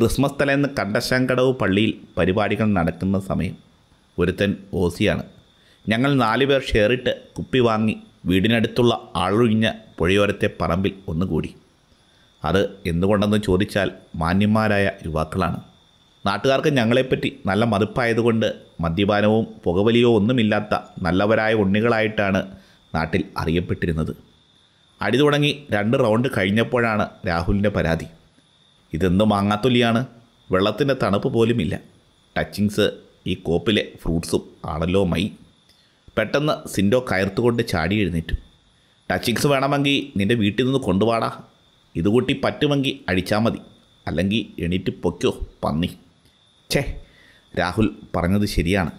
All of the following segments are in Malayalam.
ക്രിസ്മസ് തലേന്ന് കണ്ടശങ്കടവ് പള്ളിയിൽ പരിപാടികൾ നടക്കുന്ന സമയം ഒരുത്തൻ ഓസിയാണ് ഞങ്ങൾ പേർ ഷെയറിട്ട് കുപ്പി വാങ്ങി വീടിനടുത്തുള്ള ആളൊഴിഞ്ഞ പുഴയോരത്തെ പറമ്പിൽ ഒന്നുകൂടി അത് എന്തുകൊണ്ടെന്ന് ചോദിച്ചാൽ മാന്യന്മാരായ യുവാക്കളാണ് നാട്ടുകാർക്ക് ഞങ്ങളെപ്പറ്റി നല്ല മതിപ്പായതുകൊണ്ട് മദ്യപാനവും പുകവലിയോ ഒന്നുമില്ലാത്ത നല്ലവരായ ഉണ്ണികളായിട്ടാണ് നാട്ടിൽ അറിയപ്പെട്ടിരുന്നത് അടി തുടങ്ങി രണ്ട് റൗണ്ട് കഴിഞ്ഞപ്പോഴാണ് രാഹുലിൻ്റെ പരാതി ഇതെന്ത് മാങ്ങാത്തൊലിയാണ് വെള്ളത്തിൻ്റെ തണുപ്പ് പോലുമില്ല ടച്ചിങ്സ് ഈ കോപ്പിലെ ഫ്രൂട്ട്സും ആണല്ലോ മൈ പെട്ടെന്ന് സിൻഡോ കയർത്തുകൊണ്ട് ചാടി എഴുന്നേറ്റു ടച്ചിങ്സ് വേണമെങ്കിൽ നിൻ്റെ വീട്ടിൽ നിന്ന് കൊണ്ടുപാടാ ഇതുകൂട്ടി പറ്റുമെങ്കിൽ അടിച്ചാൽ മതി അല്ലെങ്കിൽ എണീറ്റ് പൊക്കോ പന്നി ഛേ രാഹുൽ പറഞ്ഞത് ശരിയാണ്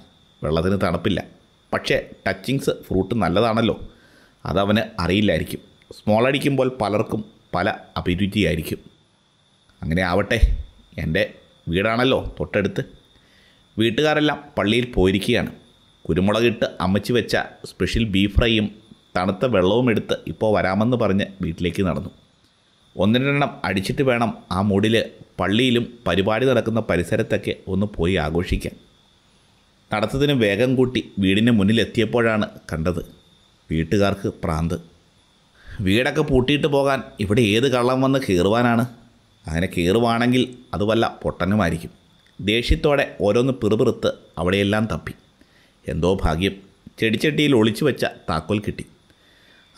വെള്ളത്തിന് തണുപ്പില്ല പക്ഷേ ടച്ചിങ്സ് ഫ്രൂട്ട് നല്ലതാണല്ലോ അതവന് അറിയില്ലായിരിക്കും സ്മോൾ അടിക്കുമ്പോൾ പലർക്കും പല അഭിരുചിയായിരിക്കും അങ്ങനെ ആവട്ടെ എൻ്റെ വീടാണല്ലോ തൊട്ടടുത്ത് വീട്ടുകാരെല്ലാം പള്ളിയിൽ പോയിരിക്കുകയാണ് കുരുമുളകിട്ട് അമ്മച്ചി വെച്ച സ്പെഷ്യൽ ബീഫ് ഫ്രൈയും തണുത്ത വെള്ളവും എടുത്ത് ഇപ്പോൾ വരാമെന്ന് പറഞ്ഞ് വീട്ടിലേക്ക് നടന്നു ഒന്നിനെണ്ണം അടിച്ചിട്ട് വേണം ആ മൂടിൽ പള്ളിയിലും പരിപാടി നടക്കുന്ന പരിസരത്തൊക്കെ ഒന്ന് പോയി ആഘോഷിക്കാൻ നടത്തതിന് വേഗം കൂട്ടി വീടിന് മുന്നിലെത്തിയപ്പോഴാണ് കണ്ടത് വീട്ടുകാർക്ക് പ്രാന്ത് വീടൊക്കെ പൂട്ടിയിട്ട് പോകാൻ ഇവിടെ ഏത് കള്ളം വന്ന് കയറുവാനാണ് അങ്ങനെ കയറുവാണെങ്കിൽ അത് വല്ല പൊട്ടനുമായിരിക്കും ദേഷ്യത്തോടെ ഓരോന്ന് പിറുപിറുത്ത് അവിടെയെല്ലാം തപ്പി എന്തോ ഭാഗ്യം ചെടിച്ചട്ടിയിൽ ഒളിച്ചു വെച്ച താക്കോൽ കിട്ടി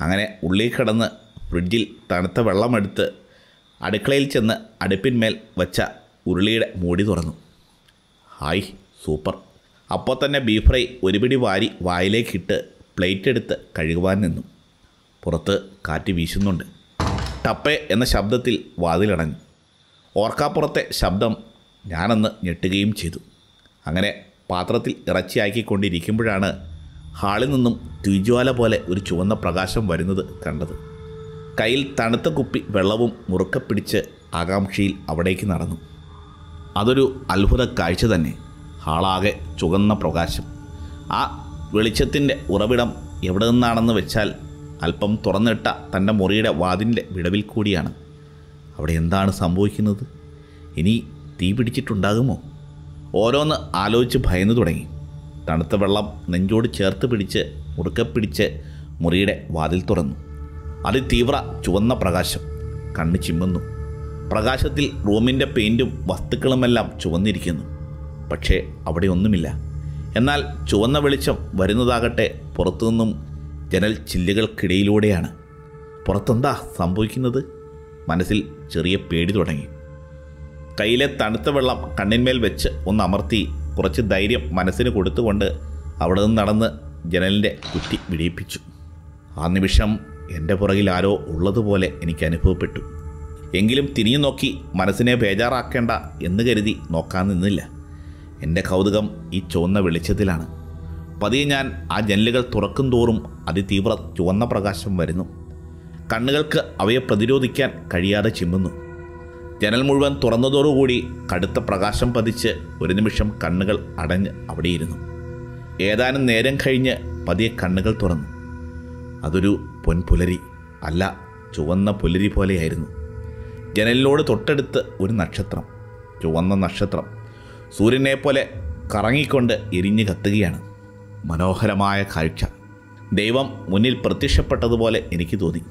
അങ്ങനെ ഉള്ളിൽ കിടന്ന് ഫ്രിഡ്ജിൽ തണുത്ത വെള്ളമെടുത്ത് അടുക്കളയിൽ ചെന്ന് അടുപ്പിന്മേൽ വച്ച ഉരുളിയുടെ മൂടി തുറന്നു ഹായ് സൂപ്പർ അപ്പോൾ തന്നെ ബീഫ് ഫ്രൈ ഒരു പിടി വാരി വായിലേക്കിട്ട് പ്ലേറ്റ് എടുത്ത് കഴുകുവാൻ നിന്നു പുറത്ത് കാറ്റ് വീശുന്നുണ്ട് ടപ്പേ എന്ന ശബ്ദത്തിൽ വാതിലടഞ്ഞു ഓർക്കാപ്പുറത്തെ ശബ്ദം ഞാനന്ന് ഞെട്ടുകയും ചെയ്തു അങ്ങനെ പാത്രത്തിൽ ഇറച്ചിയാക്കിക്കൊണ്ടിരിക്കുമ്പോഴാണ് ഹാളിൽ നിന്നും തീജ്വാല പോലെ ഒരു ചുവന്ന പ്രകാശം വരുന്നത് കണ്ടത് കയ്യിൽ തണുത്ത കുപ്പി വെള്ളവും മുറുക്ക പിടിച്ച് ആകാംക്ഷയിൽ അവിടേക്ക് നടന്നു അതൊരു അത്ഭുത കാഴ്ച തന്നെ ഹാളാകെ ചുവന്ന പ്രകാശം ആ വെളിച്ചത്തിൻ്റെ ഉറവിടം എവിടെ നിന്നാണെന്ന് വെച്ചാൽ അല്പം തുറന്നിട്ട തൻ്റെ മുറിയുടെ വാതിൻ്റെ വിടവിൽ കൂടിയാണ് അവിടെ എന്താണ് സംഭവിക്കുന്നത് ഇനി തീ പിടിച്ചിട്ടുണ്ടാകുമോ ഓരോന്ന് ആലോചിച്ച് ഭയന്നു തുടങ്ങി തണുത്ത വെള്ളം നെഞ്ചോട് ചേർത്ത് പിടിച്ച് മുറുക്കപ്പിടിച്ച് പിടിച്ച് മുറിയുടെ വാതിൽ തുറന്നു അതിതീവ്ര ചുവന്ന പ്രകാശം കണ്ണ് ചിമ്മുന്നു പ്രകാശത്തിൽ റൂമിൻ്റെ പെയിൻറ്റും വസ്തുക്കളുമെല്ലാം ചുവന്നിരിക്കുന്നു പക്ഷേ അവിടെ ഒന്നുമില്ല എന്നാൽ ചുവന്ന വെളിച്ചം വരുന്നതാകട്ടെ പുറത്തുനിന്നും ജനൽ ചില്ലുകൾക്കിടയിലൂടെയാണ് പുറത്തെന്താ സംഭവിക്കുന്നത് മനസ്സിൽ ചെറിയ പേടി തുടങ്ങി കയ്യിലെ തണുത്ത വെള്ളം കണ്ണിന്മേൽ വെച്ച് ഒന്ന് അമർത്തി കുറച്ച് ധൈര്യം മനസ്സിന് കൊടുത്തുകൊണ്ട് അവിടെ നിന്ന് നടന്ന് ജനലിൻ്റെ കുറ്റി വിടിയിപ്പിച്ചു ആ നിമിഷം എൻ്റെ പുറകിൽ ആരോ ഉള്ളതുപോലെ എനിക്ക് അനുഭവപ്പെട്ടു എങ്കിലും തിരിഞ്ഞു നോക്കി മനസ്സിനെ ബേജാറാക്കേണ്ട എന്ന് കരുതി നോക്കാൻ നിന്നില്ല എൻ്റെ കൗതുകം ഈ ചുവന്ന വെളിച്ചത്തിലാണ് പതിയെ ഞാൻ ആ ജനലുകൾ തുറക്കും തോറും അതിതീവ്ര ചുവന്ന പ്രകാശം വരുന്നു കണ്ണുകൾക്ക് അവയെ പ്രതിരോധിക്കാൻ കഴിയാതെ ചിമ്മുന്നു ജനൽ മുഴുവൻ തുറന്നതോടുകൂടി കടുത്ത പ്രകാശം പതിച്ച് ഒരു നിമിഷം കണ്ണുകൾ അടഞ്ഞ് അവിടെയിരുന്നു ഏതാനും നേരം കഴിഞ്ഞ് പതിയെ കണ്ണുകൾ തുറന്നു അതൊരു പൊൻപുലരി അല്ല ചുവന്ന പുലരി പോലെയായിരുന്നു ജനലിനോട് തൊട്ടടുത്ത് ഒരു നക്ഷത്രം ചുവന്ന നക്ഷത്രം സൂര്യനെ പോലെ കറങ്ങിക്കൊണ്ട് എരിഞ്ഞ് കത്തുകയാണ് മനോഹരമായ കാഴ്ച ദൈവം മുന്നിൽ പ്രത്യക്ഷപ്പെട്ടതുപോലെ എനിക്ക് തോന്നി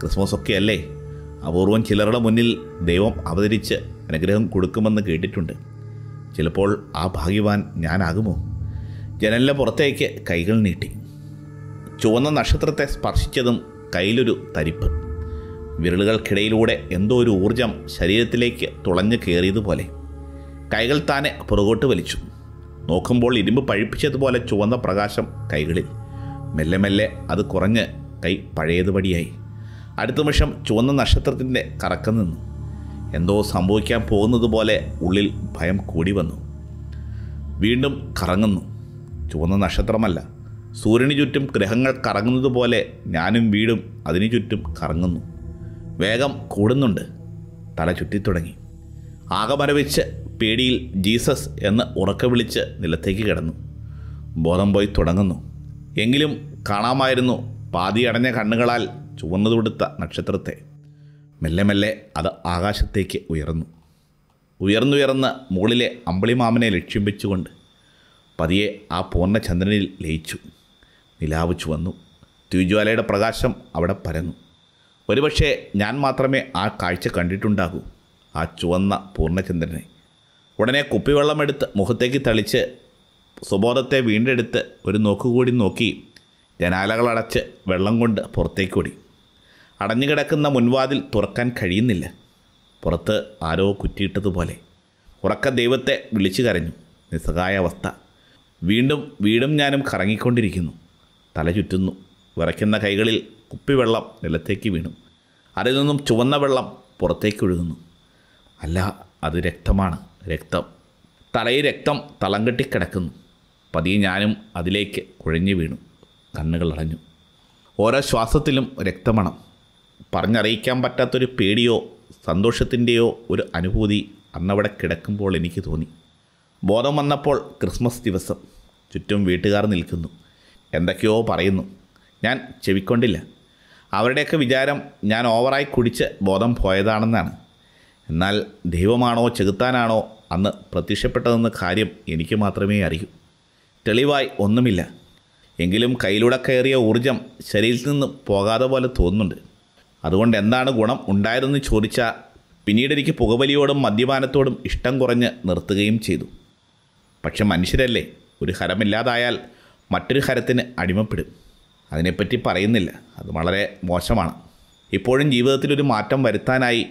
ക്രിസ്മസ് ഒക്കെ അല്ലേ അപൂർവം ചിലരുടെ മുന്നിൽ ദൈവം അവതരിച്ച് അനുഗ്രഹം കൊടുക്കുമെന്ന് കേട്ടിട്ടുണ്ട് ചിലപ്പോൾ ആ ഭാഗ്യവാൻ ഞാനാകുമോ ജനലിൻ്റെ പുറത്തേക്ക് കൈകൾ നീട്ടി ചുവന്ന നക്ഷത്രത്തെ സ്പർശിച്ചതും കയ്യിലൊരു തരിപ്പ് വിരലുകൾക്കിടയിലൂടെ എന്തോ ഒരു ഊർജം ശരീരത്തിലേക്ക് തുളഞ്ഞു കയറിയതുപോലെ കൈകൾ താനെ പുറകോട്ട് വലിച്ചു നോക്കുമ്പോൾ ഇരുമ്പ് പഴിപ്പിച്ചതുപോലെ ചുവന്ന പ്രകാശം കൈകളിൽ മെല്ലെ മെല്ലെ അത് കുറഞ്ഞ് കൈ പഴയതുപടിയായി അടുത്ത നിമിഷം ചുവന്ന നക്ഷത്രത്തിൻ്റെ കറക്കം നിന്നു എന്തോ സംഭവിക്കാൻ പോകുന്നതുപോലെ ഉള്ളിൽ ഭയം കൂടി വന്നു വീണ്ടും കറങ്ങുന്നു ചുവന്ന നക്ഷത്രമല്ല സൂര്യന് ചുറ്റും ഗ്രഹങ്ങൾ കറങ്ങുന്നതുപോലെ ഞാനും വീടും അതിനു ചുറ്റും കറങ്ങുന്നു വേഗം കൂടുന്നുണ്ട് തല ചുറ്റിത്തുടങ്ങി ആകമരവിച്ച് പേടിയിൽ ജീസസ് എന്ന് ഉറക്ക വിളിച്ച് നിലത്തേക്ക് കിടന്നു ബോധം പോയി തുടങ്ങുന്നു എങ്കിലും കാണാമായിരുന്നു പാതി അടഞ്ഞ കണ്ണുകളാൽ ചുവന്നതുകൊടുത്ത നക്ഷത്രത്തെ മെല്ലെ മെല്ലെ അത് ആകാശത്തേക്ക് ഉയർന്നു ഉയർന്നുയർന്ന് മുകളിലെ അമ്പിളിമാമനെ ലക്ഷ്യം വെച്ചുകൊണ്ട് പതിയെ ആ പൂർണ്ണചന്ദ്രനിൽ ലയിച്ചു നിലാവ് ചുവന്നു തിരുജ്വാലയുടെ പ്രകാശം അവിടെ പരന്നു ഒരുപക്ഷെ ഞാൻ മാത്രമേ ആ കാഴ്ച കണ്ടിട്ടുണ്ടാകൂ ആ ചുവന്ന പൂർണ്ണചന്ദ്രനെ ഉടനെ കുപ്പിവെള്ളമെടുത്ത് മുഖത്തേക്ക് തളിച്ച് സുബോധത്തെ വീണ്ടെടുത്ത് ഒരു നോക്കുകൂടി നോക്കി ജനാലകളടച്ച് വെള്ളം കൊണ്ട് പുറത്തേക്കോടി അടഞ്ഞുകിടക്കുന്ന മുൻവാതിൽ തുറക്കാൻ കഴിയുന്നില്ല പുറത്ത് ആരോ കുറ്റിയിട്ടതുപോലെ ഉറക്ക ദൈവത്തെ വിളിച്ചു കരഞ്ഞു നിസ്സഹായ അവസ്ഥ വീണ്ടും വീടും ഞാനും കറങ്ങിക്കൊണ്ടിരിക്കുന്നു തല ചുറ്റുന്നു വിറയ്ക്കുന്ന കൈകളിൽ കുപ്പിവെള്ളം നിലത്തേക്ക് വീണു അതിൽ നിന്നും ചുവന്ന വെള്ളം പുറത്തേക്ക് ഒഴുകുന്നു അല്ല അത് രക്തമാണ് രക്തം തലയിൽ രക്തം തളം കെട്ടിക്കിടക്കുന്നു പതിയെ ഞാനും അതിലേക്ക് കുഴഞ്ഞു വീണു കണ്ണുകൾ അടഞ്ഞു ഓരോ ശ്വാസത്തിലും രക്തമണം പറഞ്ഞറിയിക്കാൻ പറ്റാത്തൊരു പേടിയോ സന്തോഷത്തിൻ്റെയോ ഒരു അനുഭൂതി അന്നവിടെ കിടക്കുമ്പോൾ എനിക്ക് തോന്നി ബോധം വന്നപ്പോൾ ക്രിസ്മസ് ദിവസം ചുറ്റും വീട്ടുകാർ നിൽക്കുന്നു എന്തൊക്കെയോ പറയുന്നു ഞാൻ ചെവിക്കൊണ്ടില്ല അവരുടെയൊക്കെ വിചാരം ഞാൻ ഓവറായി കുടിച്ച് ബോധം പോയതാണെന്നാണ് എന്നാൽ ദൈവമാണോ ചെകുത്താനാണോ അന്ന് പ്രത്യക്ഷപ്പെട്ടതെന്ന കാര്യം എനിക്ക് മാത്രമേ അറിയൂ തെളിവായി ഒന്നുമില്ല എങ്കിലും കയ്യിലൂടെ കയറിയ ഊർജം ശരീരത്തിൽ നിന്ന് പോകാതെ പോലെ തോന്നുന്നുണ്ട് അതുകൊണ്ട് എന്താണ് ഗുണം ഉണ്ടായതെന്ന് ചോദിച്ചാൽ പിന്നീട് എനിക്ക് പുകവലിയോടും മദ്യപാനത്തോടും ഇഷ്ടം കുറഞ്ഞ് നിർത്തുകയും ചെയ്തു പക്ഷെ മനുഷ്യരല്ലേ ഒരു ഹരമില്ലാതായാൽ മറ്റൊരു ഹരത്തിന് അടിമപ്പെടും അതിനെപ്പറ്റി പറയുന്നില്ല അത് വളരെ മോശമാണ് ഇപ്പോഴും ജീവിതത്തിലൊരു മാറ്റം വരുത്താനായി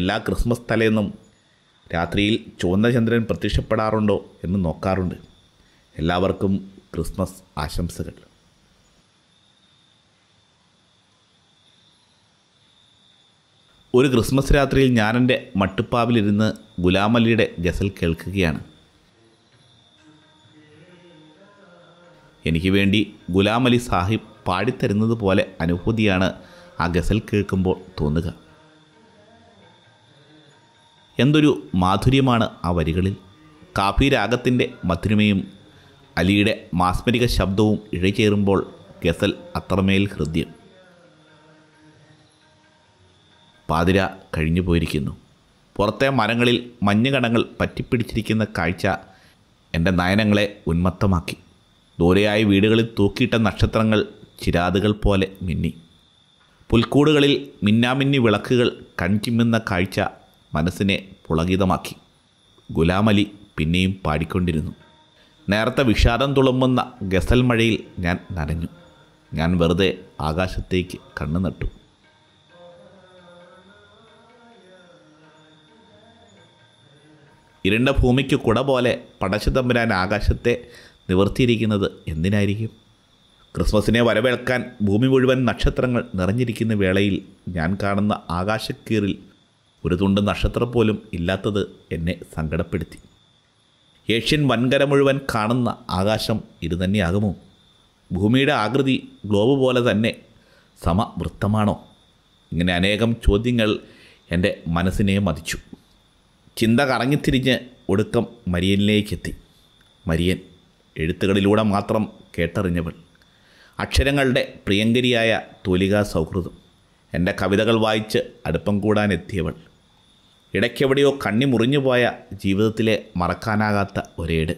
എല്ലാ ക്രിസ്മസ് തലേന്നും രാത്രിയിൽ ചുവന്ന ചന്ദ്രൻ പ്രത്യക്ഷപ്പെടാറുണ്ടോ എന്ന് നോക്കാറുണ്ട് എല്ലാവർക്കും ക്രിസ്മസ് ആശംസകൾ ഒരു ക്രിസ്മസ് രാത്രിയിൽ ഞാൻ എൻ്റെ മട്ടുപ്പാവിലിരുന്ന് ഗുലാമലിയുടെ ഗസൽ കേൾക്കുകയാണ് എനിക്ക് വേണ്ടി ഗുലാമലി സാഹിബ് പാടിത്തരുന്നത് പോലെ അനുഭൂതിയാണ് ആ ഗസൽ കേൾക്കുമ്പോൾ തോന്നുക എന്തൊരു മാധുര്യമാണ് ആ വരികളിൽ കാഫി രാഗത്തിൻ്റെ മധുരമയും അലിയുടെ മാസ്മരിക ശബ്ദവും ഇഴചേരുമ്പോൾ ഗസൽ അത്രമേൽ ഹൃദ്യം പാതിര കഴിഞ്ഞു പോയിരിക്കുന്നു പുറത്തെ മരങ്ങളിൽ മഞ്ഞുകണങ്ങൾ പറ്റിപ്പിടിച്ചിരിക്കുന്ന കാഴ്ച എൻ്റെ നയനങ്ങളെ ഉന്മത്തമാക്കി ദൂരെയായി വീടുകളിൽ തൂക്കിയിട്ട നക്ഷത്രങ്ങൾ ചിരാതുകൾ പോലെ മിന്നി പുൽക്കൂടുകളിൽ മിന്നാമിന്നി വിളക്കുകൾ കൺചിമ്മുന്ന കാഴ്ച മനസ്സിനെ പുളകിതമാക്കി ഗുലാമലി പിന്നെയും പാടിക്കൊണ്ടിരുന്നു നേരത്തെ വിഷാദം തുളുമ്പുന്ന ഗസൽ മഴയിൽ ഞാൻ നനഞ്ഞു ഞാൻ വെറുതെ ആകാശത്തേക്ക് കണ്ണു നട്ടു ഇരുണ്ട ഭൂമിക്ക് കുട പോലെ തമ്പുരാൻ ആകാശത്തെ നിവർത്തിയിരിക്കുന്നത് എന്തിനായിരിക്കും ക്രിസ്മസിനെ വരവേൽക്കാൻ ഭൂമി മുഴുവൻ നക്ഷത്രങ്ങൾ നിറഞ്ഞിരിക്കുന്ന വേളയിൽ ഞാൻ കാണുന്ന ആകാശക്കീറിൽ ഒരു തുണ്ട് നക്ഷത്രം പോലും ഇല്ലാത്തത് എന്നെ സങ്കടപ്പെടുത്തി ഏഷ്യൻ വൻകര മുഴുവൻ കാണുന്ന ആകാശം ഇത് തന്നെയാകുമോ ഭൂമിയുടെ ആകൃതി ഗ്ലോബ് പോലെ തന്നെ സമവൃത്തമാണോ ഇങ്ങനെ അനേകം ചോദ്യങ്ങൾ എൻ്റെ മനസ്സിനെ മതിച്ചു ചിന്ത കറങ്ങിത്തിരിഞ്ഞ് ഒടുക്കം മരിയനിലേക്കെത്തി മരിയൻ എഴുത്തുകളിലൂടെ മാത്രം കേട്ടറിഞ്ഞവൾ അക്ഷരങ്ങളുടെ പ്രിയങ്കരിയായ തൂലികാ സൗഹൃദം എൻ്റെ കവിതകൾ വായിച്ച് അടുപ്പം കൂടാനെത്തിയവൾ ഇടയ്ക്കെവിടെയോ കണ്ണി മുറിഞ്ഞുപോയ ജീവിതത്തിലെ മറക്കാനാകാത്ത ഒരേട്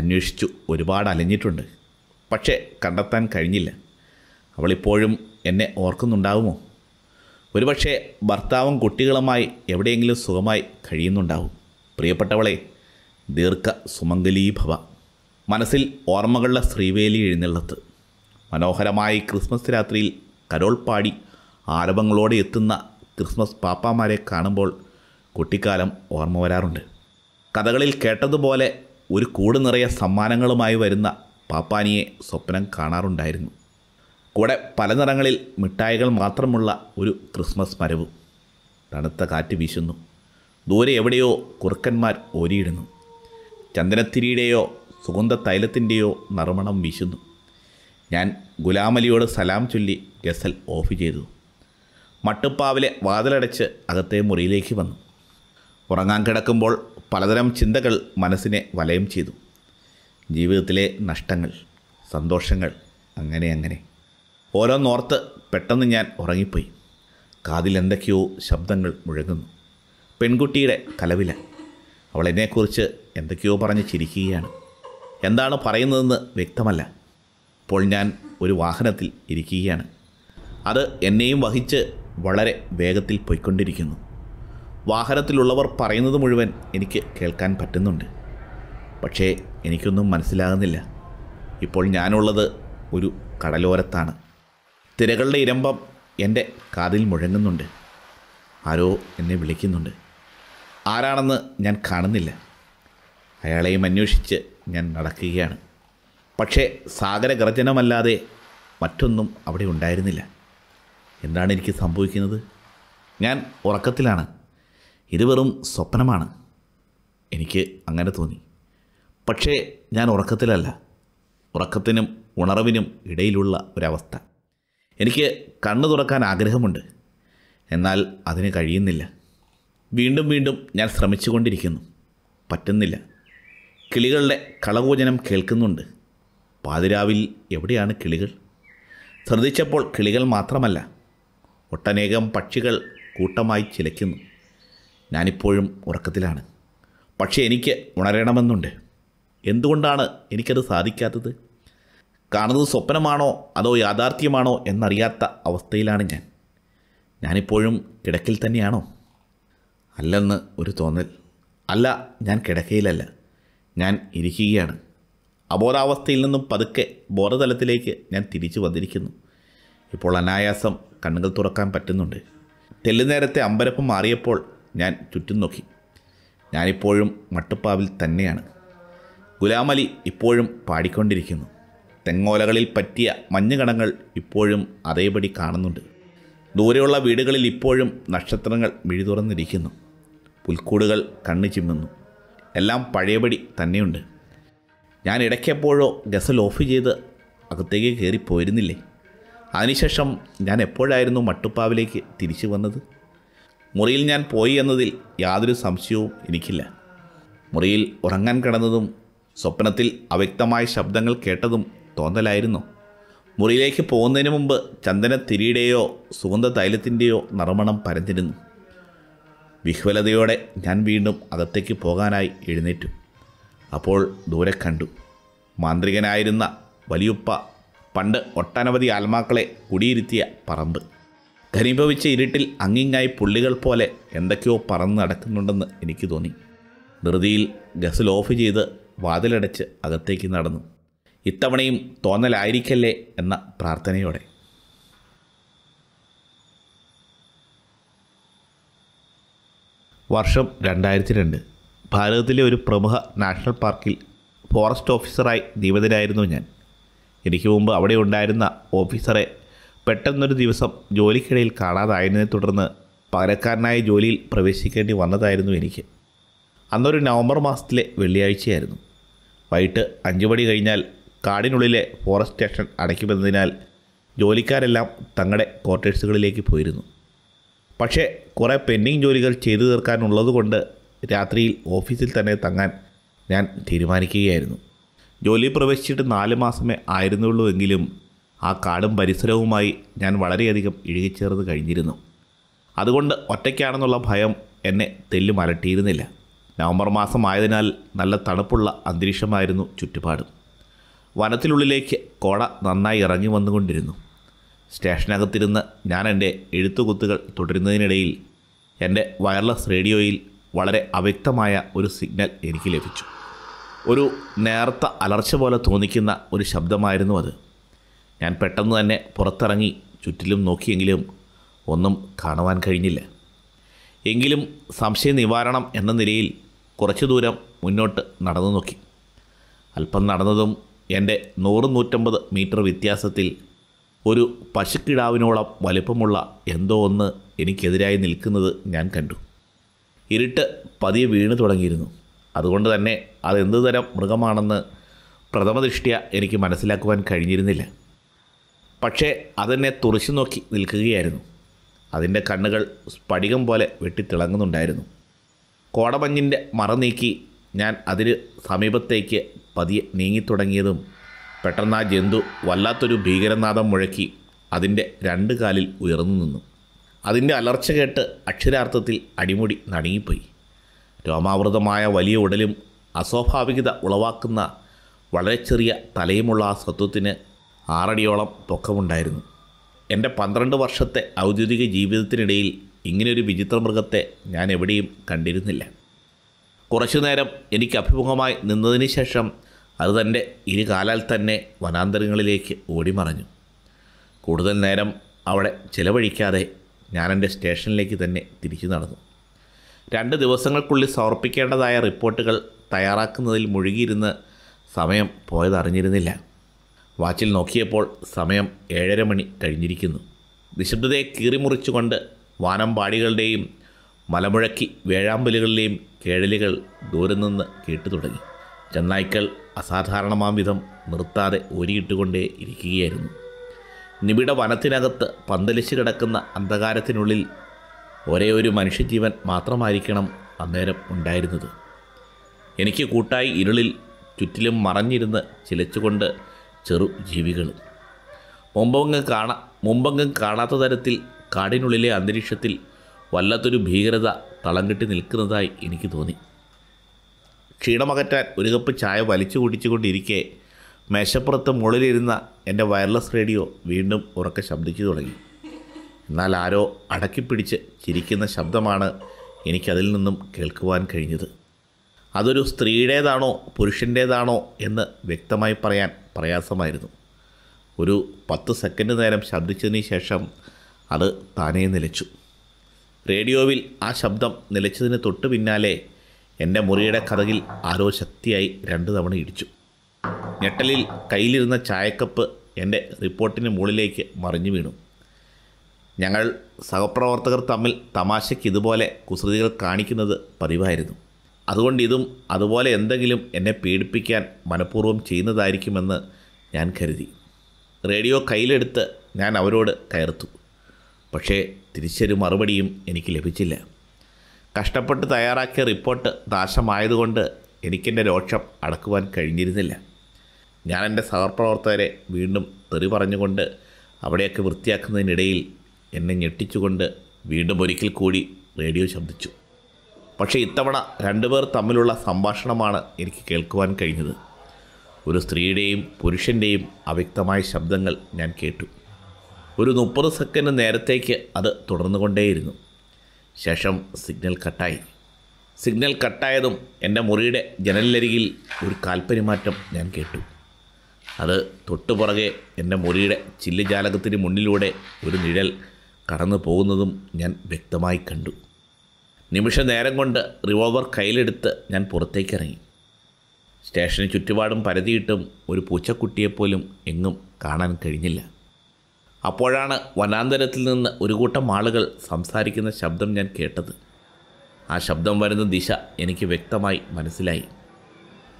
അന്വേഷിച്ചു ഒരുപാട് അലഞ്ഞിട്ടുണ്ട് പക്ഷേ കണ്ടെത്താൻ കഴിഞ്ഞില്ല അവളിപ്പോഴും എന്നെ ഓർക്കുന്നുണ്ടാവുമോ ഒരുപക്ഷെ ഭർത്താവും കുട്ടികളുമായി എവിടെയെങ്കിലും സുഖമായി കഴിയുന്നുണ്ടാവും പ്രിയപ്പെട്ടവളെ ദീർഘ സുമംഗലീഭവ മനസ്സിൽ ഓർമ്മകളുടെ ശ്രീവേലി എഴുന്നള്ളത്ത് മനോഹരമായി ക്രിസ്മസ് രാത്രിയിൽ കരോൾ പാടി ആരവങ്ങളോടെ എത്തുന്ന ക്രിസ്മസ് പാപ്പാമാരെ കാണുമ്പോൾ കുട്ടിക്കാലം ഓർമ്മ വരാറുണ്ട് കഥകളിൽ കേട്ടതുപോലെ ഒരു കൂട് നിറയെ സമ്മാനങ്ങളുമായി വരുന്ന പാപ്പാനിയെ സ്വപ്നം കാണാറുണ്ടായിരുന്നു കൂടെ പല നിറങ്ങളിൽ മിഠായികൾ മാത്രമുള്ള ഒരു ക്രിസ്മസ് മരവ് തണുത്ത കാറ്റ് വീശുന്നു ദൂരെ എവിടെയോ കുറുക്കന്മാർ ഓരിയിടുന്നു ചന്ദനത്തിരിയുടെയോ സുഗന്ധ തൈലത്തിൻ്റെയോ നറുമണം വീശുന്നു ഞാൻ ഗുലാമലിയോട് സലാം ചൊല്ലി ഗസൽ ഓഫ് ചെയ്തു മട്ടുപ്പാവിലെ വാതിലടച്ച് അകത്തെ മുറിയിലേക്ക് വന്നു ഉറങ്ങാൻ കിടക്കുമ്പോൾ പലതരം ചിന്തകൾ മനസ്സിനെ വലയം ചെയ്തു ജീവിതത്തിലെ നഷ്ടങ്ങൾ സന്തോഷങ്ങൾ അങ്ങനെ അങ്ങനെ ഓരോന്നോർത്ത് പെട്ടെന്ന് ഞാൻ ഉറങ്ങിപ്പോയി കാതിൽ എന്തൊക്കെയോ ശബ്ദങ്ങൾ മുഴങ്ങുന്നു പെൺകുട്ടിയുടെ കലവില അവൾ എന്നെക്കുറിച്ച് എന്തൊക്കെയോ പറഞ്ഞ് ചിരിക്കുകയാണ് എന്താണ് പറയുന്നതെന്ന് വ്യക്തമല്ല ഇപ്പോൾ ഞാൻ ഒരു വാഹനത്തിൽ ഇരിക്കുകയാണ് അത് എന്നെയും വഹിച്ച് വളരെ വേഗത്തിൽ പോയിക്കൊണ്ടിരിക്കുന്നു വാഹനത്തിലുള്ളവർ പറയുന്നത് മുഴുവൻ എനിക്ക് കേൾക്കാൻ പറ്റുന്നുണ്ട് പക്ഷേ എനിക്കൊന്നും മനസ്സിലാകുന്നില്ല ഇപ്പോൾ ഞാനുള്ളത് ഒരു കടലോരത്താണ് തിരകളുടെ ഇരമ്പം എൻ്റെ കാതിൽ മുഴങ്ങുന്നുണ്ട് ആരോ എന്നെ വിളിക്കുന്നുണ്ട് ആരാണെന്ന് ഞാൻ കാണുന്നില്ല അയാളെയും അന്വേഷിച്ച് ഞാൻ നടക്കുകയാണ് പക്ഷേ സാഗരഗർജനമല്ലാതെ മറ്റൊന്നും അവിടെ ഉണ്ടായിരുന്നില്ല എന്താണ് എനിക്ക് സംഭവിക്കുന്നത് ഞാൻ ഉറക്കത്തിലാണ് ഇത് വെറും സ്വപ്നമാണ് എനിക്ക് അങ്ങനെ തോന്നി പക്ഷേ ഞാൻ ഉറക്കത്തിലല്ല ഉറക്കത്തിനും ഉണർവിനും ഇടയിലുള്ള ഒരവസ്ഥ എനിക്ക് കണ്ണു തുറക്കാൻ ആഗ്രഹമുണ്ട് എന്നാൽ അതിന് കഴിയുന്നില്ല വീണ്ടും വീണ്ടും ഞാൻ ശ്രമിച്ചുകൊണ്ടിരിക്കുന്നു പറ്റുന്നില്ല കിളികളുടെ കളകോചനം കേൾക്കുന്നുണ്ട് പാതിരാവിൽ എവിടെയാണ് കിളികൾ ശ്രദ്ധിച്ചപ്പോൾ കിളികൾ മാത്രമല്ല ഒട്ടനേകം പക്ഷികൾ കൂട്ടമായി ചിലയ്ക്കുന്നു ഞാനിപ്പോഴും ഉറക്കത്തിലാണ് പക്ഷേ എനിക്ക് ഉണരണമെന്നുണ്ട് എന്തുകൊണ്ടാണ് എനിക്കത് സാധിക്കാത്തത് കാണുന്നത് സ്വപ്നമാണോ അതോ യാഥാർത്ഥ്യമാണോ എന്നറിയാത്ത അവസ്ഥയിലാണ് ഞാൻ ഞാനിപ്പോഴും കിടക്കിൽ തന്നെയാണോ അല്ലെന്ന് ഒരു തോന്നൽ അല്ല ഞാൻ കിടക്കയിലല്ല ഞാൻ ഇരിക്കുകയാണ് അബോധാവസ്ഥയിൽ നിന്നും പതുക്കെ ബോധതലത്തിലേക്ക് ഞാൻ തിരിച്ചു വന്നിരിക്കുന്നു ഇപ്പോൾ അനായാസം കണ്ണുകൾ തുറക്കാൻ പറ്റുന്നുണ്ട് നേരത്തെ അമ്പരപ്പ് മാറിയപ്പോൾ ഞാൻ ചുറ്റും നോക്കി ഞാനിപ്പോഴും മട്ടുപ്പാവിൽ തന്നെയാണ് ഗുലാമലി ഇപ്പോഴും പാടിക്കൊണ്ടിരിക്കുന്നു തെങ്ങോലകളിൽ പറ്റിയ മഞ്ഞുകണങ്ങൾ ഇപ്പോഴും അതേപടി കാണുന്നുണ്ട് ദൂരെയുള്ള വീടുകളിൽ ഇപ്പോഴും നക്ഷത്രങ്ങൾ മിഴിതുറന്നിരിക്കുന്നു പുൽക്കൂടുകൾ കണ്ണു ചിമ്മുന്നു എല്ലാം പഴയപടി തന്നെയുണ്ട് ഞാൻ ഇടയ്ക്കെപ്പോഴോ ഗസൽ ഓഫ് ചെയ്ത് അകത്തേക്ക് കയറിപ്പോയിരുന്നില്ലേ അതിനുശേഷം ഞാൻ എപ്പോഴായിരുന്നു മട്ടുപ്പാവിലേക്ക് തിരിച്ചു വന്നത് മുറിയിൽ ഞാൻ പോയി എന്നതിൽ യാതൊരു സംശയവും എനിക്കില്ല മുറിയിൽ ഉറങ്ങാൻ കിടന്നതും സ്വപ്നത്തിൽ അവ്യക്തമായ ശബ്ദങ്ങൾ കേട്ടതും തോന്നലായിരുന്നു മുറിയിലേക്ക് പോകുന്നതിന് മുമ്പ് ചന്ദന തിരിയുടെയോ സുഗന്ധ തൈലത്തിൻ്റെയോ നറുമണം പരന്നിരുന്നു വിഹ്വലതയോടെ ഞാൻ വീണ്ടും അകത്തേക്ക് പോകാനായി എഴുന്നേറ്റു അപ്പോൾ ദൂരെ കണ്ടു മാന്ത്രികനായിരുന്ന വലിയുപ്പ പണ്ട് ഒട്ടനവധി ആത്മാക്കളെ കുടിയിരുത്തിയ പറമ്പ് ഘനീഭവിച്ച ഇരുട്ടിൽ അങ്ങിങ്ങായി പുള്ളികൾ പോലെ എന്തൊക്കെയോ പറന്ന് നടക്കുന്നുണ്ടെന്ന് എനിക്ക് തോന്നി ധൃതിയിൽ ഗസൽ ഓഫ് ചെയ്ത് വാതിലടച്ച് അകത്തേക്ക് നടന്നു ഇത്തവണയും തോന്നലായിരിക്കല്ലേ എന്ന പ്രാർത്ഥനയോടെ വർഷം രണ്ടായിരത്തി രണ്ട് ഭാരതത്തിലെ ഒരു പ്രമുഖ നാഷണൽ പാർക്കിൽ ഫോറസ്റ്റ് ഓഫീസറായി നിയമിതനായിരുന്നു ഞാൻ എനിക്ക് മുമ്പ് അവിടെ ഉണ്ടായിരുന്ന ഓഫീസറെ പെട്ടെന്നൊരു ദിവസം ജോലിക്കിടയിൽ കാണാതായതിനെ തുടർന്ന് പകരക്കാരനായ ജോലിയിൽ പ്രവേശിക്കേണ്ടി വന്നതായിരുന്നു എനിക്ക് അന്നൊരു നവംബർ മാസത്തിലെ വെള്ളിയാഴ്ചയായിരുന്നു വൈകിട്ട് അഞ്ചു മണി കഴിഞ്ഞാൽ കാടിനുള്ളിലെ ഫോറസ്റ്റ് സ്റ്റേഷൻ അടയ്ക്കുമെന്നതിനാൽ ജോലിക്കാരെല്ലാം തങ്ങളുടെ ക്വാർട്ടേഴ്സുകളിലേക്ക് പോയിരുന്നു പക്ഷേ കുറേ പെൻഡിങ് ജോലികൾ ചെയ്തു തീർക്കാനുള്ളതുകൊണ്ട് രാത്രിയിൽ ഓഫീസിൽ തന്നെ തങ്ങാൻ ഞാൻ തീരുമാനിക്കുകയായിരുന്നു ജോലി പ്രവേശിച്ചിട്ട് നാല് മാസമേ ആയിരുന്നുള്ളൂ എങ്കിലും ആ കാടും പരിസരവുമായി ഞാൻ വളരെയധികം ഇഴുകിച്ചേർന്ന് കഴിഞ്ഞിരുന്നു അതുകൊണ്ട് ഒറ്റയ്ക്കാണെന്നുള്ള ഭയം എന്നെ തെല്ലുമലട്ടിയിരുന്നില്ല നവംബർ മാസമായതിനാൽ നല്ല തണുപ്പുള്ള അന്തരീക്ഷമായിരുന്നു ചുറ്റുപാടും വനത്തിനുള്ളിലേക്ക് കോട നന്നായി ഇറങ്ങി വന്നുകൊണ്ടിരുന്നു സ്റ്റേഷനകത്തിരുന്ന് ഞാൻ എൻ്റെ എഴുത്തുകുത്തുകൾ തുടരുന്നതിനിടയിൽ എൻ്റെ വയർലെസ് റേഡിയോയിൽ വളരെ അവ്യക്തമായ ഒരു സിഗ്നൽ എനിക്ക് ലഭിച്ചു ഒരു നേർത്ത അലർച്ച പോലെ തോന്നിക്കുന്ന ഒരു ശബ്ദമായിരുന്നു അത് ഞാൻ പെട്ടെന്ന് തന്നെ പുറത്തിറങ്ങി ചുറ്റിലും നോക്കിയെങ്കിലും ഒന്നും കാണുവാൻ കഴിഞ്ഞില്ല എങ്കിലും സംശയ നിവാരണം എന്ന നിലയിൽ കുറച്ചു ദൂരം മുന്നോട്ട് നടന്നു നോക്കി അല്പം നടന്നതും എൻ്റെ നൂറ് നൂറ്റമ്പത് മീറ്റർ വ്യത്യാസത്തിൽ ഒരു പശുക്കിടാവിനോളം വലിപ്പമുള്ള എന്തോ ഒന്ന് എനിക്കെതിരായി നിൽക്കുന്നത് ഞാൻ കണ്ടു ഇരുട്ട് പതിയെ വീണ് തുടങ്ങിയിരുന്നു അതുകൊണ്ട് തന്നെ അതെന്തു തരം മൃഗമാണെന്ന് പ്രഥമദൃഷ്ടിയ എനിക്ക് മനസ്സിലാക്കുവാൻ കഴിഞ്ഞിരുന്നില്ല പക്ഷേ അതെന്നെ തുറച്ചു നോക്കി നിൽക്കുകയായിരുന്നു അതിൻ്റെ കണ്ണുകൾ സ്ഫടികം പോലെ വെട്ടിത്തിളങ്ങുന്നുണ്ടായിരുന്നു കോടമഞ്ഞിൻ്റെ മറ നീക്കി ഞാൻ അതിന് സമീപത്തേക്ക് പതിയെ നീങ്ങിത്തുടങ്ങിയതും പെട്ടെന്ന് ആ ജന്തു വല്ലാത്തൊരു ഭീകരനാദം മുഴക്കി അതിൻ്റെ രണ്ട് കാലിൽ ഉയർന്നു നിന്നു അതിൻ്റെ അലർച്ച കേട്ട് അക്ഷരാർത്ഥത്തിൽ അടിമുടി നടുങ്ങിപ്പോയി രോമാവൃതമായ വലിയ ഉടലും അസ്വാഭാവികത ഉളവാക്കുന്ന വളരെ ചെറിയ തലയുമുള്ള ആ സ്വത്വത്തിന് ആറടിയോളം പൊക്കമുണ്ടായിരുന്നു എൻ്റെ പന്ത്രണ്ട് വർഷത്തെ ഔദ്യോഗിക ജീവിതത്തിനിടയിൽ ഇങ്ങനെയൊരു വിചിത്ര മൃഗത്തെ ഞാൻ എവിടെയും കണ്ടിരുന്നില്ല കുറച്ചു നേരം എനിക്ക് അഭിമുഖമായി നിന്നതിന് ശേഷം അത് തൻ്റെ ഇരുകാലാൽ തന്നെ വനാന്തരങ്ങളിലേക്ക് ഓടിമറഞ്ഞു കൂടുതൽ നേരം അവിടെ ചിലവഴിക്കാതെ ഞാൻ എൻ്റെ സ്റ്റേഷനിലേക്ക് തന്നെ തിരിച്ചു നടന്നു രണ്ട് ദിവസങ്ങൾക്കുള്ളിൽ സമർപ്പിക്കേണ്ടതായ റിപ്പോർട്ടുകൾ തയ്യാറാക്കുന്നതിൽ മുഴുകിയിരുന്ന് സമയം പോയതറിഞ്ഞിരുന്നില്ല വാച്ചിൽ നോക്കിയപ്പോൾ സമയം ഏഴര മണി കഴിഞ്ഞിരിക്കുന്നു നിശബ്ദതയെ കീറിമുറിച്ചുകൊണ്ട് വാനമ്പാടികളുടെയും മലമുഴക്കി വേഴാമ്പലുകളിലെയും കേഴലുകൾ ദൂരെ നിന്ന് കേട്ടു തുടങ്ങി ചെന്നായ്ക്കൾ അസാധാരണമാം വിധം നിർത്താതെ ഊരിയിട്ടുകൊണ്ടേ ഇരിക്കുകയായിരുന്നു നിബിഡ വനത്തിനകത്ത് പന്തലിച്ച് കിടക്കുന്ന അന്ധകാരത്തിനുള്ളിൽ ഒരേ ഒരു മനുഷ്യജീവൻ മാത്രമായിരിക്കണം അന്നേരം ഉണ്ടായിരുന്നത് എനിക്ക് കൂട്ടായി ഇരുളിൽ ചുറ്റിലും മറഞ്ഞിരുന്ന് ചിലച്ചുകൊണ്ട് ചെറു ജീവികൾ മുമ്പങ്ങ് കാണാ മുമ്പങ്ങും കാണാത്ത തരത്തിൽ കാടിനുള്ളിലെ അന്തരീക്ഷത്തിൽ വല്ലാത്തൊരു ഭീകരത തളം കെട്ടി നിൽക്കുന്നതായി എനിക്ക് തോന്നി ക്ഷീണമകറ്റാൻ ഒരു കപ്പ് ചായ വലിച്ചു കുടിച്ചുകൊണ്ടിരിക്കെ മേശപ്പുറത്ത് മുകളിലിരുന്ന എൻ്റെ വയർലെസ് റേഡിയോ വീണ്ടും ഉറക്കെ ശബ്ദിച്ചു തുടങ്ങി എന്നാൽ ആരോ പിടിച്ച് ചിരിക്കുന്ന ശബ്ദമാണ് എനിക്കതിൽ നിന്നും കേൾക്കുവാൻ കഴിഞ്ഞത് അതൊരു സ്ത്രീയുടേതാണോ പുരുഷൻ്റേതാണോ എന്ന് വ്യക്തമായി പറയാൻ പ്രയാസമായിരുന്നു ഒരു പത്ത് സെക്കൻഡ് നേരം ശബ്ദിച്ചതിന് ശേഷം അത് താനേ നിലച്ചു റേഡിയോവിൽ ആ ശബ്ദം നിലച്ചതിന് തൊട്ടു പിന്നാലെ എൻ്റെ മുറിയുടെ കഥകിൽ ആരോ ശക്തിയായി രണ്ട് തവണ ഇടിച്ചു ഞെട്ടലിൽ കയ്യിലിരുന്ന ചായക്കപ്പ് എൻ്റെ റിപ്പോർട്ടിന് മുകളിലേക്ക് മറിഞ്ഞു വീണു ഞങ്ങൾ സഹപ്രവർത്തകർ തമ്മിൽ തമാശയ്ക്ക് ഇതുപോലെ കുസൃതികൾ കാണിക്കുന്നത് പതിവായിരുന്നു അതുകൊണ്ട് ഇതും അതുപോലെ എന്തെങ്കിലും എന്നെ പീഡിപ്പിക്കാൻ മനഃപൂർവ്വം ചെയ്യുന്നതായിരിക്കുമെന്ന് ഞാൻ കരുതി റേഡിയോ കയ്യിലെടുത്ത് ഞാൻ അവരോട് കയർത്തു പക്ഷേ തിരിച്ചൊരു മറുപടിയും എനിക്ക് ലഭിച്ചില്ല കഷ്ടപ്പെട്ട് തയ്യാറാക്കിയ റിപ്പോർട്ട് നാശമായതുകൊണ്ട് എനിക്കെൻ്റെ രോക്ഷം അടക്കുവാൻ കഴിഞ്ഞിരുന്നില്ല ഞാൻ എൻ്റെ സഹപ്രവർത്തകരെ വീണ്ടും തെറി പറഞ്ഞുകൊണ്ട് അവിടെയൊക്കെ വൃത്തിയാക്കുന്നതിനിടയിൽ എന്നെ ഞെട്ടിച്ചുകൊണ്ട് വീണ്ടും ഒരിക്കൽ കൂടി റേഡിയോ ശബ്ദിച്ചു പക്ഷേ ഇത്തവണ രണ്ടുപേർ തമ്മിലുള്ള സംഭാഷണമാണ് എനിക്ക് കേൾക്കുവാൻ കഴിഞ്ഞത് ഒരു സ്ത്രീയുടെയും പുരുഷൻ്റെയും അവ്യക്തമായ ശബ്ദങ്ങൾ ഞാൻ കേട്ടു ഒരു മുപ്പത് സെക്കൻഡ് നേരത്തേക്ക് അത് തുടർന്നുകൊണ്ടേയിരുന്നു ശേഷം സിഗ്നൽ കട്ടായി സിഗ്നൽ കട്ടായതും എൻ്റെ മുറിയുടെ ജനലിലരികിൽ ഒരു കാൽപ്പരിമാറ്റം ഞാൻ കേട്ടു അത് തൊട്ടുപുറകെ എൻ്റെ മുറിയുടെ ചില്ലുജാലകത്തിന് മുന്നിലൂടെ ഒരു നിഴൽ കടന്നു പോകുന്നതും ഞാൻ വ്യക്തമായി കണ്ടു നിമിഷ നേരം കൊണ്ട് റിവോൾവർ കയ്യിലെടുത്ത് ഞാൻ പുറത്തേക്കിറങ്ങി സ്റ്റേഷന് ചുറ്റുപാടും പരതിയിട്ടും ഒരു പൂച്ചക്കുട്ടിയെപ്പോലും എങ്ങും കാണാൻ കഴിഞ്ഞില്ല അപ്പോഴാണ് വനാന്തരത്തിൽ നിന്ന് ഒരു കൂട്ടം ആളുകൾ സംസാരിക്കുന്ന ശബ്ദം ഞാൻ കേട്ടത് ആ ശബ്ദം വരുന്ന ദിശ എനിക്ക് വ്യക്തമായി മനസ്സിലായി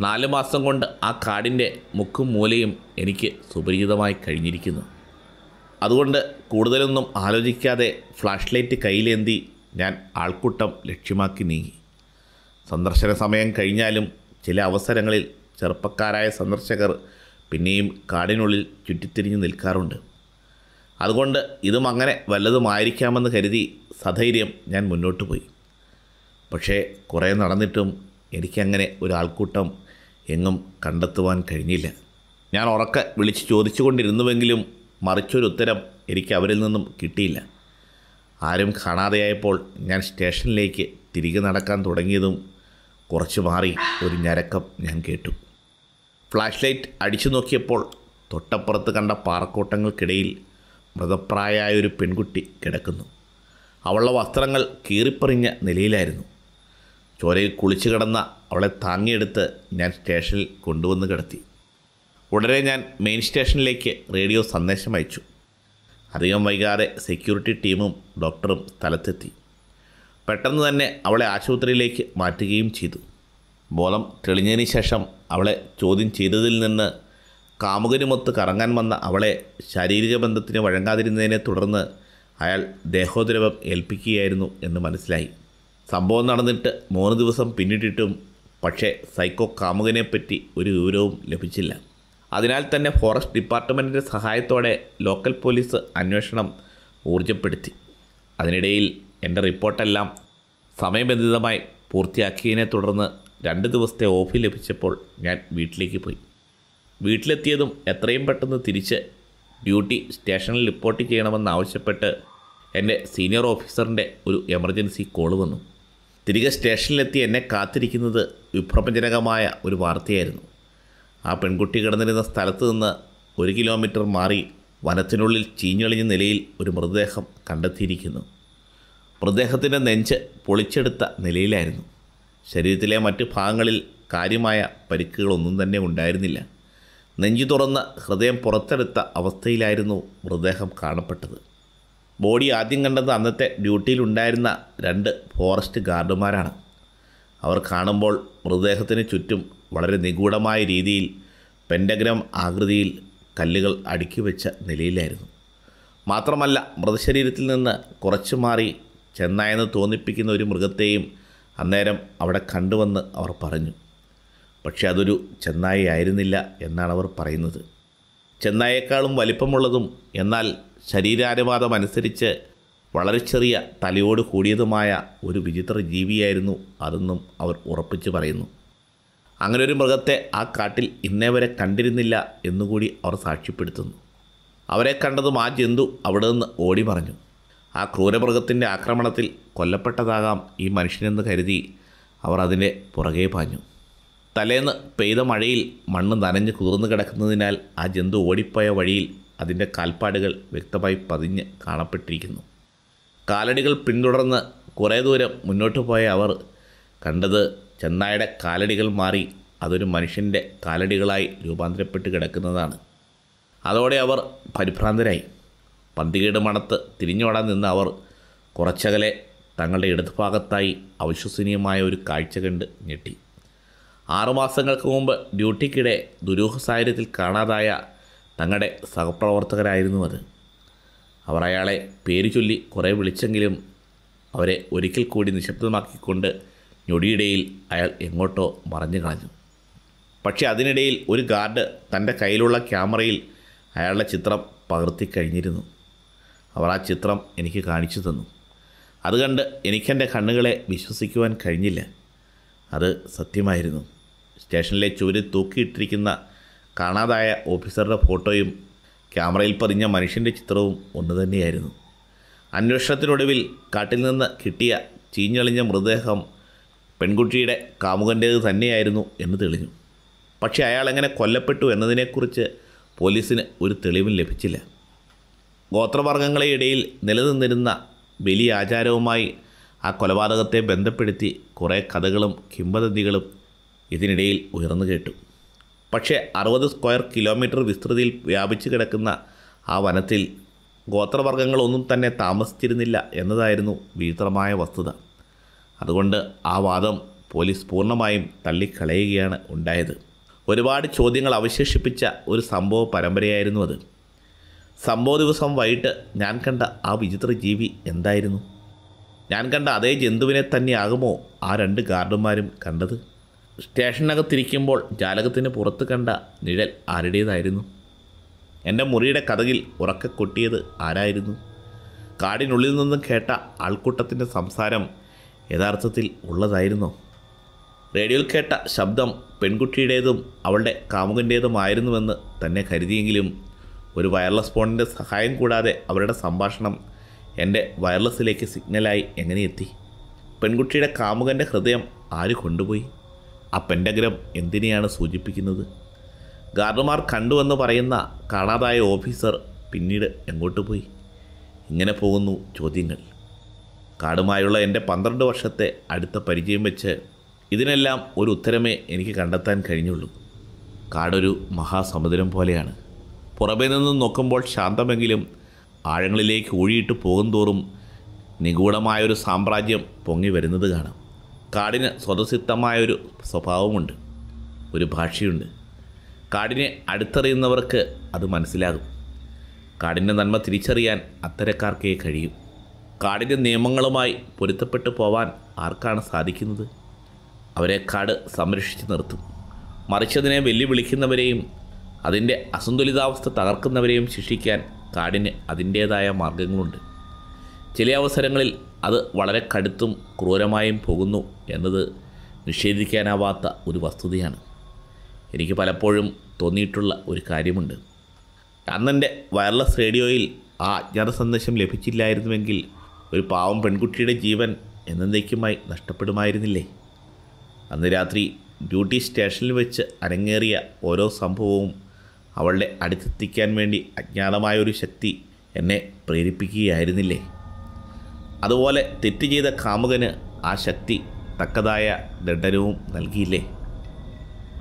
നാല് മാസം കൊണ്ട് ആ കാടിൻ്റെ മുക്കും മൂലയും എനിക്ക് സുപരിചിതമായി കഴിഞ്ഞിരിക്കുന്നു അതുകൊണ്ട് കൂടുതലൊന്നും ആലോചിക്കാതെ ഫ്ലാഷ് ലൈറ്റ് കയ്യിലേന്തി ഞാൻ ആൾക്കൂട്ടം ലക്ഷ്യമാക്കി നീങ്ങി സന്ദർശന സമയം കഴിഞ്ഞാലും ചില അവസരങ്ങളിൽ ചെറുപ്പക്കാരായ സന്ദർശകർ പിന്നെയും കാടിനുള്ളിൽ ചുറ്റിത്തിരിഞ്ഞു നിൽക്കാറുണ്ട് അതുകൊണ്ട് ഇതും അങ്ങനെ വല്ലതുമായിരിക്കാമെന്ന് കരുതി സധൈര്യം ഞാൻ മുന്നോട്ട് പോയി പക്ഷേ കുറേ നടന്നിട്ടും എനിക്കങ്ങനെ ഒരാൾക്കൂട്ടം എങ്ങും കണ്ടെത്തുവാൻ കഴിഞ്ഞില്ല ഞാൻ ഉറക്കെ വിളിച്ച് കൊണ്ടിരുന്നുവെങ്കിലും മറിച്ചൊരു ഉത്തരം എനിക്ക് അവരിൽ നിന്നും കിട്ടിയില്ല ആരും കാണാതെയായപ്പോൾ ഞാൻ സ്റ്റേഷനിലേക്ക് തിരികെ നടക്കാൻ തുടങ്ങിയതും കുറച്ച് മാറി ഒരു ഞരക്കം ഞാൻ കേട്ടു ഫ്ലാഷ് ലൈറ്റ് അടിച്ചു നോക്കിയപ്പോൾ തൊട്ടപ്പുറത്ത് കണ്ട പാറക്കൂട്ടങ്ങൾക്കിടയിൽ മൃതപ്രായമായ ഒരു പെൺകുട്ടി കിടക്കുന്നു അവളുടെ വസ്ത്രങ്ങൾ കീറിപ്പറിഞ്ഞ നിലയിലായിരുന്നു ചോരയിൽ കുളിച്ചു കിടന്ന അവളെ താങ്ങിയെടുത്ത് ഞാൻ സ്റ്റേഷനിൽ കൊണ്ടുവന്ന് കിടത്തി ഉടനെ ഞാൻ മെയിൻ സ്റ്റേഷനിലേക്ക് റേഡിയോ സന്ദേശം അയച്ചു അധികം വൈകാതെ സെക്യൂരിറ്റി ടീമും ഡോക്ടറും സ്ഥലത്തെത്തി പെട്ടെന്ന് തന്നെ അവളെ ആശുപത്രിയിലേക്ക് മാറ്റുകയും ചെയ്തു ബോധം തെളിഞ്ഞതിന് ശേഷം അവളെ ചോദ്യം ചെയ്തതിൽ നിന്ന് കാമുകനുമൊത്ത് കറങ്ങാൻ വന്ന അവളെ ശാരീരിക ബന്ധത്തിന് വഴങ്ങാതിരുന്നതിനെ തുടർന്ന് അയാൾ ദേഹോദ്രവം ഏൽപ്പിക്കുകയായിരുന്നു എന്ന് മനസ്സിലായി സംഭവം നടന്നിട്ട് മൂന്ന് ദിവസം പിന്നിട്ടിട്ടും പക്ഷേ സൈക്കോ കാമുകനെപ്പറ്റി ഒരു വിവരവും ലഭിച്ചില്ല അതിനാൽ തന്നെ ഫോറസ്റ്റ് ഡിപ്പാർട്ട്മെൻറ്റിൻ്റെ സഹായത്തോടെ ലോക്കൽ പോലീസ് അന്വേഷണം ഊർജ്ജപ്പെടുത്തി അതിനിടയിൽ എൻ്റെ റിപ്പോർട്ടെല്ലാം സമയബന്ധിതമായി പൂർത്തിയാക്കിയതിനെ തുടർന്ന് രണ്ട് ദിവസത്തെ ഓഫി ലഭിച്ചപ്പോൾ ഞാൻ വീട്ടിലേക്ക് പോയി വീട്ടിലെത്തിയതും എത്രയും പെട്ടെന്ന് തിരിച്ച് ഡ്യൂട്ടി സ്റ്റേഷനിൽ റിപ്പോർട്ട് ചെയ്യണമെന്നാവശ്യപ്പെട്ട് എൻ്റെ സീനിയർ ഓഫീസറിൻ്റെ ഒരു എമർജൻസി കോൾ വന്നു തിരികെ സ്റ്റേഷനിലെത്തി എന്നെ കാത്തിരിക്കുന്നത് വിഭ്രമജനകമായ ഒരു വാർത്തയായിരുന്നു ആ പെൺകുട്ടി കിടന്നിരുന്ന സ്ഥലത്ത് നിന്ന് ഒരു കിലോമീറ്റർ മാറി വനത്തിനുള്ളിൽ ചീഞ്ഞളിഞ്ഞ നിലയിൽ ഒരു മൃതദേഹം കണ്ടെത്തിയിരിക്കുന്നു മൃതദേഹത്തിൻ്റെ നെഞ്ച് പൊളിച്ചെടുത്ത നിലയിലായിരുന്നു ശരീരത്തിലെ മറ്റ് ഭാഗങ്ങളിൽ കാര്യമായ പരിക്കുകളൊന്നും തന്നെ ഉണ്ടായിരുന്നില്ല നെഞ്ചു തുറന്ന് ഹൃദയം പുറത്തെടുത്ത അവസ്ഥയിലായിരുന്നു മൃതദേഹം കാണപ്പെട്ടത് ബോഡി ആദ്യം കണ്ടത് അന്നത്തെ ഡ്യൂട്ടിയിലുണ്ടായിരുന്ന രണ്ട് ഫോറസ്റ്റ് ഗാർഡുമാരാണ് അവർ കാണുമ്പോൾ മൃതദേഹത്തിന് ചുറ്റും വളരെ നിഗൂഢമായ രീതിയിൽ പെൻഡഗ്രാം ആകൃതിയിൽ കല്ലുകൾ അടുക്കി വെച്ച നിലയിലായിരുന്നു മാത്രമല്ല മൃതശരീരത്തിൽ നിന്ന് കുറച്ചു മാറി ചെന്നായെന്ന് തോന്നിപ്പിക്കുന്ന ഒരു മൃഗത്തെയും അന്നേരം അവിടെ കണ്ടുവന്ന് അവർ പറഞ്ഞു പക്ഷേ അതൊരു ചെന്നായി ആയിരുന്നില്ല എന്നാണ് അവർ പറയുന്നത് ചെന്നായേക്കാളും വലിപ്പമുള്ളതും എന്നാൽ ശരീരാനുപാതം അനുസരിച്ച് വളരെ ചെറിയ തലയോട് കൂടിയതുമായ ഒരു വിചിത്ര ജീവിയായിരുന്നു അതെന്നും അവർ ഉറപ്പിച്ചു പറയുന്നു അങ്ങനെ ഒരു മൃഗത്തെ ആ കാട്ടിൽ ഇന്നേ വരെ കണ്ടിരുന്നില്ല എന്നുകൂടി അവർ സാക്ഷ്യപ്പെടുത്തുന്നു അവരെ കണ്ടതും ആ ജന്തു അവിടെ നിന്ന് ഓടി പറഞ്ഞു ആ ക്രൂരമൃഗത്തിൻ്റെ ആക്രമണത്തിൽ കൊല്ലപ്പെട്ടതാകാം ഈ മനുഷ്യനെന്ന് കരുതി അവർ അതിൻ്റെ പുറകെ പാഞ്ഞു തലേന്ന് പെയ്ത മഴയിൽ മണ്ണ് നനഞ്ഞ് കുതിർന്നു കിടക്കുന്നതിനാൽ ആ ജന്തു ഓടിപ്പോയ വഴിയിൽ അതിൻ്റെ കാൽപ്പാടുകൾ വ്യക്തമായി പതിഞ്ഞ് കാണപ്പെട്ടിരിക്കുന്നു കാലടികൾ പിന്തുടർന്ന് കുറേ ദൂരം മുന്നോട്ട് പോയ അവർ കണ്ടത് ചെന്നായുടെ കാലടികൾ മാറി അതൊരു മനുഷ്യൻ്റെ കാലടികളായി രൂപാന്തരപ്പെട്ട് കിടക്കുന്നതാണ് അതോടെ അവർ പരിഭ്രാന്തരായി പന്തികേട് മണത്ത് തിരിഞ്ഞോടാൻ നിന്ന് അവർ കുറച്ചകലെ തങ്ങളുടെ ഇടതുഭാഗത്തായി അവിശ്വസനീയമായ ഒരു കാഴ്ച കണ്ട് ഞെട്ടി ആറുമാസങ്ങൾക്ക് മുമ്പ് ഡ്യൂട്ടിക്കിടെ ദുരൂഹ സാഹചര്യത്തിൽ കാണാതായ തങ്ങളുടെ സഹപ്രവർത്തകരായിരുന്നു അത് അവർ അയാളെ പേര് ചൊല്ലി കുറേ വിളിച്ചെങ്കിലും അവരെ ഒരിക്കൽ കൂടി നിശബ്ദമാക്കിക്കൊണ്ട് ഞൊടിയിടയിൽ അയാൾ എങ്ങോട്ടോ മറഞ്ഞു കളഞ്ഞു പക്ഷേ അതിനിടയിൽ ഒരു ഗാർഡ് തൻ്റെ കയ്യിലുള്ള ക്യാമറയിൽ അയാളുടെ ചിത്രം പകർത്തി കഴിഞ്ഞിരുന്നു അവർ ആ ചിത്രം എനിക്ക് കാണിച്ചു തന്നു അത് എനിക്കെൻ്റെ കണ്ണുകളെ വിശ്വസിക്കുവാൻ കഴിഞ്ഞില്ല അത് സത്യമായിരുന്നു സ്റ്റേഷനിലെ ചുവരിൽ തൂക്കിയിട്ടിരിക്കുന്ന കാണാതായ ഓഫീസറുടെ ഫോട്ടോയും ക്യാമറയിൽ പതിഞ്ഞ മനുഷ്യൻ്റെ ചിത്രവും ഒന്ന് തന്നെയായിരുന്നു അന്വേഷണത്തിനൊടുവിൽ കാട്ടിൽ നിന്ന് കിട്ടിയ ചീഞ്ഞളിഞ്ഞ മൃതദേഹം പെൺകുട്ടിയുടെ കാമുകൻ്റേത് തന്നെയായിരുന്നു എന്ന് തെളിഞ്ഞു പക്ഷേ അയാൾ എങ്ങനെ കൊല്ലപ്പെട്ടു എന്നതിനെക്കുറിച്ച് പോലീസിന് ഒരു തെളിവും ലഭിച്ചില്ല ഗോത്രവർഗങ്ങളെ ഇടയിൽ നിലനിന്നിരുന്ന വലിയ ആചാരവുമായി ആ കൊലപാതകത്തെ ബന്ധപ്പെടുത്തി കുറേ കഥകളും കിംവദന്തികളും ഇതിനിടയിൽ ഉയർന്നു കേട്ടു പക്ഷേ അറുപത് സ്ക്വയർ കിലോമീറ്റർ വിസ്തൃതിയിൽ വ്യാപിച്ചു കിടക്കുന്ന ആ വനത്തിൽ ഗോത്രവർഗ്ഗങ്ങളൊന്നും തന്നെ താമസിച്ചിരുന്നില്ല എന്നതായിരുന്നു വിചിത്രമായ വസ്തുത അതുകൊണ്ട് ആ വാദം പോലീസ് പൂർണ്ണമായും തള്ളിക്കളയുകയാണ് ഉണ്ടായത് ഒരുപാട് ചോദ്യങ്ങൾ അവശേഷിപ്പിച്ച ഒരു സംഭവ പരമ്പരയായിരുന്നു അത് സംഭവ ദിവസം വൈകിട്ട് ഞാൻ കണ്ട ആ വിചിത്ര ജീവി എന്തായിരുന്നു ഞാൻ കണ്ട അതേ ജന്തുവിനെ തന്നെയാകുമോ ആ രണ്ട് ഗാർഡന്മാരും കണ്ടത് സ്റ്റേഷനകത്തിരിക്കുമ്പോൾ ജാലകത്തിന് പുറത്ത് കണ്ട നിഴൽ ആരുടേതായിരുന്നു എൻ്റെ മുറിയുടെ കഥകിൽ ഉറക്കെ കൊട്ടിയത് ആരായിരുന്നു കാടിനുള്ളിൽ നിന്നും കേട്ട ആൾക്കൂട്ടത്തിൻ്റെ സംസാരം യഥാർത്ഥത്തിൽ ഉള്ളതായിരുന്നോ റേഡിയോയിൽ കേട്ട ശബ്ദം പെൺകുട്ടിയുടേതും അവളുടെ കാമുകൻ്റേതുമായിരുന്നുവെന്ന് തന്നെ കരുതിയെങ്കിലും ഒരു വയർലെസ് ഫോണിൻ്റെ സഹായം കൂടാതെ അവരുടെ സംഭാഷണം എൻ്റെ വയർലെസ്സിലേക്ക് സിഗ്നലായി എങ്ങനെ എത്തി പെൺകുട്ടിയുടെ കാമുകൻ്റെ ഹൃദയം ആര് കൊണ്ടുപോയി ആ പെൻഡഗ്രം എന്തിനെയാണ് സൂചിപ്പിക്കുന്നത് ഗാർഡുമാർ കണ്ടുവെന്ന് പറയുന്ന കാണാതായ ഓഫീസർ പിന്നീട് എങ്ങോട്ട് പോയി ഇങ്ങനെ പോകുന്നു ചോദ്യങ്ങൾ കാടുമായുള്ള എൻ്റെ പന്ത്രണ്ട് വർഷത്തെ അടുത്ത പരിചയം വെച്ച് ഇതിനെല്ലാം ഒരു ഉത്തരമേ എനിക്ക് കണ്ടെത്താൻ കഴിഞ്ഞുള്ളൂ കാടൊരു മഹാസമുദ്രം പോലെയാണ് പുറമേ നിന്ന് നോക്കുമ്പോൾ ശാന്തമെങ്കിലും ആഴങ്ങളിലേക്ക് ഊഴിയിട്ട് തോറും നിഗൂഢമായൊരു സാമ്രാജ്യം പൊങ്ങി വരുന്നത് കാണാം കാടിന് സ്വതസിദ്ധമായൊരു ഒരു സ്വഭാവമുണ്ട് ഒരു ഭാഷയുണ്ട് കാടിനെ അടുത്തറിയുന്നവർക്ക് അത് മനസ്സിലാകും കാടിൻ്റെ നന്മ തിരിച്ചറിയാൻ അത്തരക്കാർക്കേ കഴിയും കാടിൻ്റെ നിയമങ്ങളുമായി പൊരുത്തപ്പെട്ടു പോവാൻ ആർക്കാണ് സാധിക്കുന്നത് അവരെ കാട് സംരക്ഷിച്ചു നിർത്തും മറിച്ചതിനെ വെല്ലുവിളിക്കുന്നവരെയും അതിൻ്റെ അസന്തുലിതാവസ്ഥ തകർക്കുന്നവരെയും ശിക്ഷിക്കാൻ കാടിന് അതിൻ്റേതായ മാർഗങ്ങളുണ്ട് ചില അവസരങ്ങളിൽ അത് വളരെ കടുത്തും ക്രൂരമായും പോകുന്നു എന്നത് നിഷേധിക്കാനാവാത്ത ഒരു വസ്തുതയാണ് എനിക്ക് പലപ്പോഴും തോന്നിയിട്ടുള്ള ഒരു കാര്യമുണ്ട് അന്നെൻ്റെ വയർലെസ് റേഡിയോയിൽ ആ അജ്ഞാത സന്ദേശം ലഭിച്ചില്ലായിരുന്നുവെങ്കിൽ ഒരു പാവം പെൺകുട്ടിയുടെ ജീവൻ എന്നേക്കുമായി നഷ്ടപ്പെടുമായിരുന്നില്ലേ അന്ന് രാത്രി ഡ്യൂട്ടി സ്റ്റേഷനിൽ വെച്ച് അരങ്ങേറിയ ഓരോ സംഭവവും അവളുടെ അടുത്തെത്തിക്കാൻ വേണ്ടി അജ്ഞാതമായൊരു ശക്തി എന്നെ പ്രേരിപ്പിക്കുകയായിരുന്നില്ലേ അതുപോലെ തെറ്റ് ചെയ്ത കാമുകന് ആ ശക്തി തക്കതായ ദണ്ഡനവും നൽകിയില്ലേ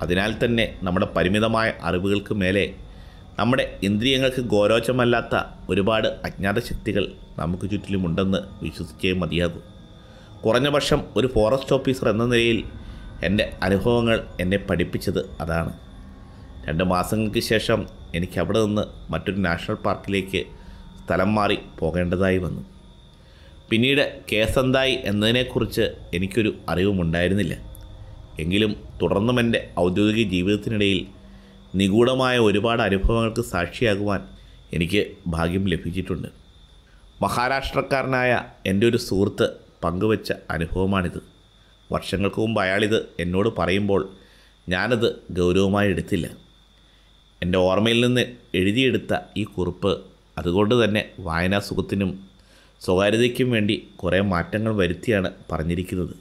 അതിനാൽ തന്നെ നമ്മുടെ പരിമിതമായ അറിവുകൾക്ക് മേലെ നമ്മുടെ ഇന്ദ്രിയങ്ങൾക്ക് ഗൗരോചമല്ലാത്ത ഒരുപാട് അജ്ഞാത ശക്തികൾ നമുക്ക് ചുറ്റിലുമുണ്ടെന്ന് വിശ്വസിച്ചേ മതിയാകും കുറഞ്ഞ പക്ഷം ഒരു ഫോറസ്റ്റ് ഓഫീസർ എന്ന നിലയിൽ എൻ്റെ അനുഭവങ്ങൾ എന്നെ പഠിപ്പിച്ചത് അതാണ് രണ്ട് മാസങ്ങൾക്ക് ശേഷം എനിക്ക് അവിടെ നിന്ന് മറ്റൊരു നാഷണൽ പാർക്കിലേക്ക് സ്ഥലം മാറി പോകേണ്ടതായി വന്നു പിന്നീട് കേസെന്തായി എന്നതിനെക്കുറിച്ച് എനിക്കൊരു അറിവുമുണ്ടായിരുന്നില്ല എങ്കിലും തുടർന്നും എൻ്റെ ഔദ്യോഗിക ജീവിതത്തിനിടയിൽ നിഗൂഢമായ ഒരുപാട് അനുഭവങ്ങൾക്ക് സാക്ഷിയാകുവാൻ എനിക്ക് ഭാഗ്യം ലഭിച്ചിട്ടുണ്ട് മഹാരാഷ്ട്രക്കാരനായ എൻ്റെ ഒരു സുഹൃത്ത് പങ്കുവച്ച അനുഭവമാണിത് വർഷങ്ങൾക്ക് മുമ്പ് അയാളിത് എന്നോട് പറയുമ്പോൾ ഞാനത് ഗൗരവമായി എടുത്തില്ല എൻ്റെ ഓർമ്മയിൽ നിന്ന് എഴുതിയെടുത്ത ഈ കുറിപ്പ് അതുകൊണ്ട് തന്നെ വായനാസുഖത്തിനും സ്വകാര്യതയ്ക്കും വേണ്ടി കുറേ മാറ്റങ്ങൾ വരുത്തിയാണ് പറഞ്ഞിരിക്കുന്നത്